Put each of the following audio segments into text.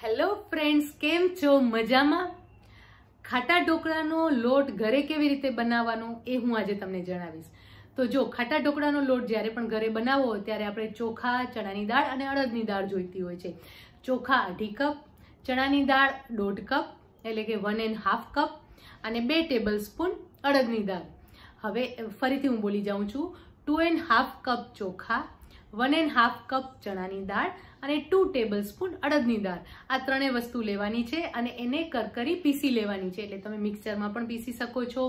hello friends કેમ છો મજામાં ખાટા ઢોકળાનો લોટ ઘરે કેવી રીતે બનાવવાનો એ હું આજે તમને જણાવીશ તો જો ખાટા ઢોકળાનો લોટ જ્યારે પણ ઘરે બનાવો ત્યારે આપણે ચોખા ચણાની દાળ અને અડદની દાળ જોઈતી હોય છે ચોખા અઢી કપ ચણાની દાળ દોઢ કપ એટલે કે વન એન્ડ હાફ કપ અને બે ટેબલ સ્પૂન અડદની દાળ હવે ફરીથી હું બોલી જાઉં છું ટુ એન્ડ હાફ કપ ચોખા વન એન્ડ હાફ કપ ચણાની દાળ અને ટુ ટેબલ સ્પૂન અડદની દાળ આ ત્રણેય વસ્તુ લેવાની છે અને એને કરકરી પીસી લેવાની છે એટલે તમે મિક્સરમાં પણ પીસી શકો છો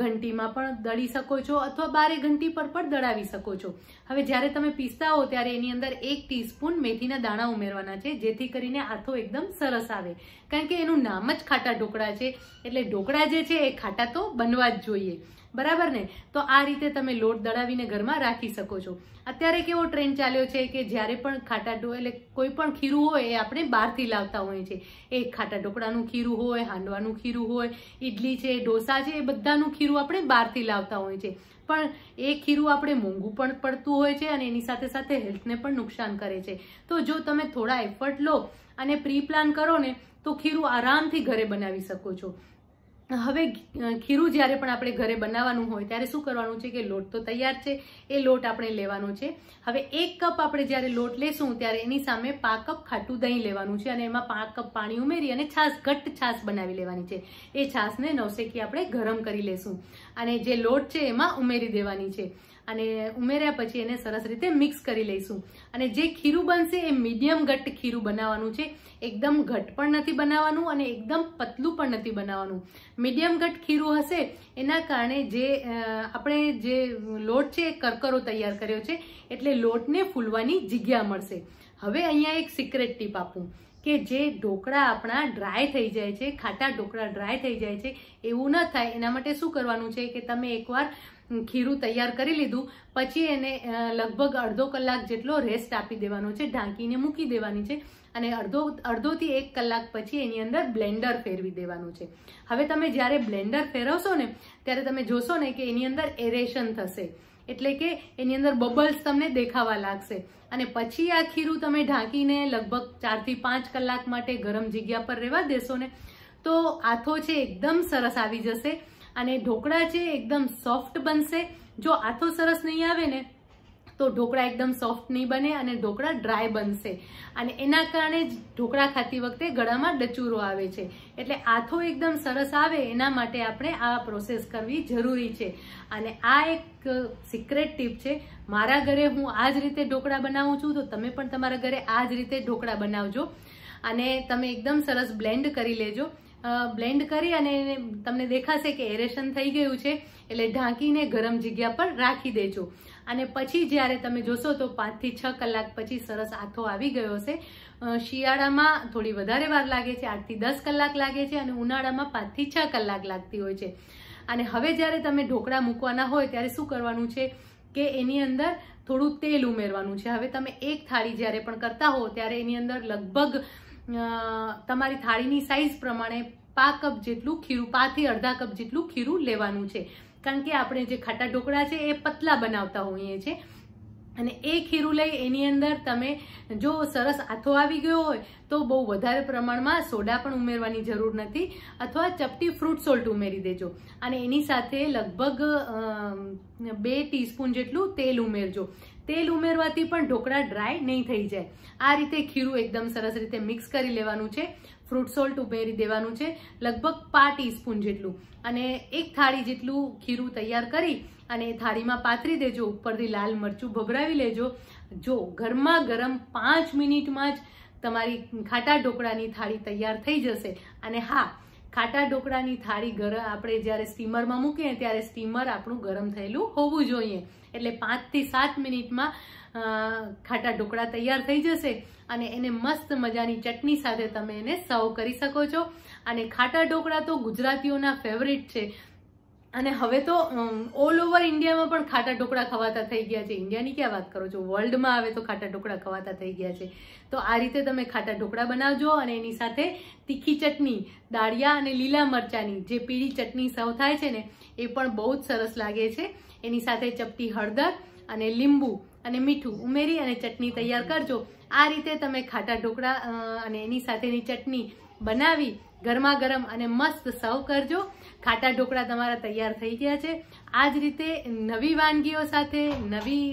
ઘંટીમાં પણ દળી શકો છો અથવા બારે ઘંટી પર પણ દળાવી શકો છો હવે જ્યારે તમે પીસતા હો ત્યારે એની અંદર એક ટીસ્પૂન મેથીના દાણા ઉમેરવાના છે જેથી કરીને આથો એકદમ સરસ આવે કારણ કે એનું નામ જ ખાટા ઢોકળા છે એટલે ઢોકળા જે છે એ ખાટા તો બનવા જ જોઈએ બરાબર ને તો આ રીતે તમે લોટ દળાવીને ઘરમાં રાખી શકો છો અત્યારે કેવો ટ્રેન્ડ ચાલ્યો છે કે જ્યારે પણ ખાટા ડો એટલે કોઈ પણ ખીરું હોય એ આપણે બહારથી લાવતા હોઈએ છીએ એ ખાટા ઢોકળાનું ખીરું હોય હાંડવાનું ખીરું હોય ઇડલી છે ઢોસા છે એ બધાનું ખીરું આપણે બહારથી લાવતા હોઈએ છીએ પણ એ ખીરું આપણે મોંઘું પણ પડતું હોય છે અને એની સાથે સાથે હેલ્થને પણ નુકસાન કરે છે તો જો તમે થોડા એફર્ટ લો અને પ્રી પ્લાન કરો ને તો ખીરું આરામથી ઘરે બનાવી શકો છો હવે ખીરું જ્યારે પણ આપણે ઘરે બનાવવાનું હોય ત્યારે શું કરવાનું છે કે લોટ તો તૈયાર છે એ લોટ આપણે લેવાનો છે હવે એક કપ આપણે જ્યારે લોટ લેશું ત્યારે એની સામે પાંચ કપ ખાટું દહીં લેવાનું છે અને એમાં પાંચ કપ પાણી ઉમેરી અને છાશ ઘટ્ટ છાશ બનાવી લેવાની છે એ છાશને નવસેકી આપણે ગરમ કરી લેશું અને જે લોટ છે એમાં ઉમેરી દેવાની છે અને ઉમેર્યા પછી એને સરસ રીતે મિક્સ કરી લઈશું અને જે ખીરું બનશે એ મીડિયમ ઘટ્ટ ખીરું બનાવવાનું છે એકદમ ઘટ પણ નથી બનાવવાનું અને એકદમ પતલું પણ નથી બનાવવાનું મીડિયમ ઘટ ખીરું હશે એના કારણે જે આપણે જે લોટ છે એ કરકરો તૈયાર કર્યો છે એટલે લોટને ફૂલવાની જગ્યા મળશે હવે અહીંયા એક સિક્રેટ ટીપ આપું કે જે ઢોકળા આપણા ડ્રાય થઈ જાય છે ખાટા ઢોકળા ડ્રાય થઈ જાય છે એવું ન થાય એના માટે શું કરવાનું છે કે તમે એકવાર ખીરું તૈયાર કરી લીધું પછી એને લગભગ અડધો કલાક જેટલો રેસ્ટ આપી દેવાનો છે ઢાંકીને મૂકી દેવાની છે અને અડધો અડધોથી એક કલાક પછી એની અંદર બ્લેન્ડર ફેરવી દેવાનું છે હવે તમે જ્યારે બ્લેન્ડર ફેરવશો ને ત્યારે તમે જોશો ને કે એની અંદર એરેશન થશે એટલે કે એની અંદર બબલ્સ તમને દેખાવા લાગશે અને પછી આ ખીરું તમે ઢાંકીને લગભગ ચારથી પાંચ કલાક માટે ગરમ જગ્યા પર રહેવા દેશો ને તો આથો છે એકદમ સરસ આવી જશે અને ઢોકળા છે એકદમ સોફ્ટ બનશે જો આથો સરસ નહીં આવે ને તો ઢોકળા એકદમ સોફ્ટ નહીં બને અને ઢોકળા ડ્રાય બનશે અને એના કારણે જ ઢોકળા ખાતી વખતે ગળામાં ડચુરો આવે છે એટલે આથો એકદમ સરસ આવે એના માટે આપણે આ પ્રોસેસ કરવી જરૂરી છે અને આ એક સિક્રેટ ટીપ છે મારા ઘરે હું આ જ રીતે ઢોકળા બનાવું છું તો તમે પણ તમારા ઘરે આ જ રીતે ઢોકળા બનાવજો અને તમે એકદમ સરસ બ્લેન્ડ કરી લેજો બ્લેન્ડ કરી અને તમને દેખાશે કે એરેશન થઈ ગયું છે એટલે ઢાંકીને ગરમ જગ્યા પર રાખી દેજો અને પછી જ્યારે તમે જોશો તો પાંચથી છ કલાક પછી સરસ આથો આવી ગયો હશે શિયાળામાં થોડી વધારે વાર લાગે છે આઠથી દસ કલાક લાગે છે અને ઉનાળામાં પાંચથી છ કલાક લાગતી હોય છે અને હવે જ્યારે તમે ઢોકળા મૂકવાના હોય ત્યારે શું કરવાનું છે કે એની અંદર થોડું તેલ ઉમેરવાનું છે હવે તમે એક થાળી જ્યારે પણ કરતા હો ત્યારે એની અંદર લગભગ તમારી થાળીની સાઇઝ પ્રમાણે પા કપ જેટલું ખીરું પાથી અડધા કપ જેટલું ખીરું લેવાનું છે કારણ કે આપણે જે ખાટા ઢોકળા છે એ પતલા બનાવતા હોઈએ છીએ અને એ ખીરું લઈ એની અંદર તમે જો સરસ આથો આવી ગયો હોય તો બહુ વધારે પ્રમાણમાં સોડા પણ ઉમેરવાની જરૂર નથી અથવા ચપટી ફ્રૂટ સોલ્ટ ઉમેરી દેજો અને એની સાથે લગભગ બે ટીસ્પૂન જેટલું તેલ ઉમેરજો તેલ ઉમેરવાથી પણ ઢોકળા ડ્રાય નહીં થઈ જાય આ રીતે ખીરું એકદમ સરસ રીતે મિક્સ કરી લેવાનું છે ફ્રૂટ સોલ્ટ ઉમેરી દેવાનું છે લગભગ પાંચ ટીસ્પૂન જેટલું અને એક થાળી જેટલું ખીરું તૈયાર કરી અને થાળીમાં પાથરી દેજો ઉપરથી લાલ મરચું ભભરાવી લેજો જો ગરમા ગરમ પાંચ મિનિટમાં જ તમારી ખાટા ઢોકળાની થાળી તૈયાર થઈ જશે અને હા ખાટા ઢોકળાની થાળી ગરમ આપણે જ્યારે સ્ટીમરમાં મૂકીએ ત્યારે સ્ટીમર આપણું ગરમ થયેલું હોવું જોઈએ એટલે પાંચથી સાત મિનિટમાં ખાટા ઢોકળા તૈયાર થઈ જશે અને એને મસ્ત મજાની ચટણી સાથે તમે એને સર્વ કરી શકો છો અને ખાટા ઢોકળા તો ગુજરાતીઓના ફેવરેટ છે અને હવે તો ઓલ ઓવર ઇન્ડિયામાં પણ ખાટા ઢોકળા ખવાતા થઈ ગયા છે ઇન્ડિયાની ક્યાં વાત કરો છો વર્લ્ડમાં આવે તો ખાટા ઢોકળા ખવાતા થઈ ગયા છે તો આ રીતે તમે ખાટા ઢોકળા બનાવજો અને એની સાથે તીખી ચટણી દાળિયા અને લીલા મરચાંની જે પીળી ચટણી સૌ થાય છે ને એ પણ બહુ જ સરસ લાગે છે એની સાથે ચપટી હળદર અને લીંબુ અને મીઠું ઉમેરી અને ચટણી તૈયાર કરજો આ રીતે તમે ખાટા ઢોકળા અને એની સાથેની ચટણી બનાવી ગરમા ગરમ અને મસ્ત સર્વ કરજો ખાટા ઢોકળા તમારા તૈયાર થઈ ગયા છે આ જ રીતે નવી વાનગીઓ સાથે નવી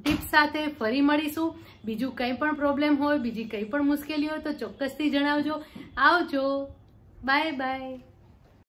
ટિપ્સ સાથે ફરી મળીશું બીજું કંઈ પણ પ્રોબ્લેમ હોય બીજી કંઈ પણ મુશ્કેલી હોય તો ચોક્કસથી જણાવજો આવજો બાય બાય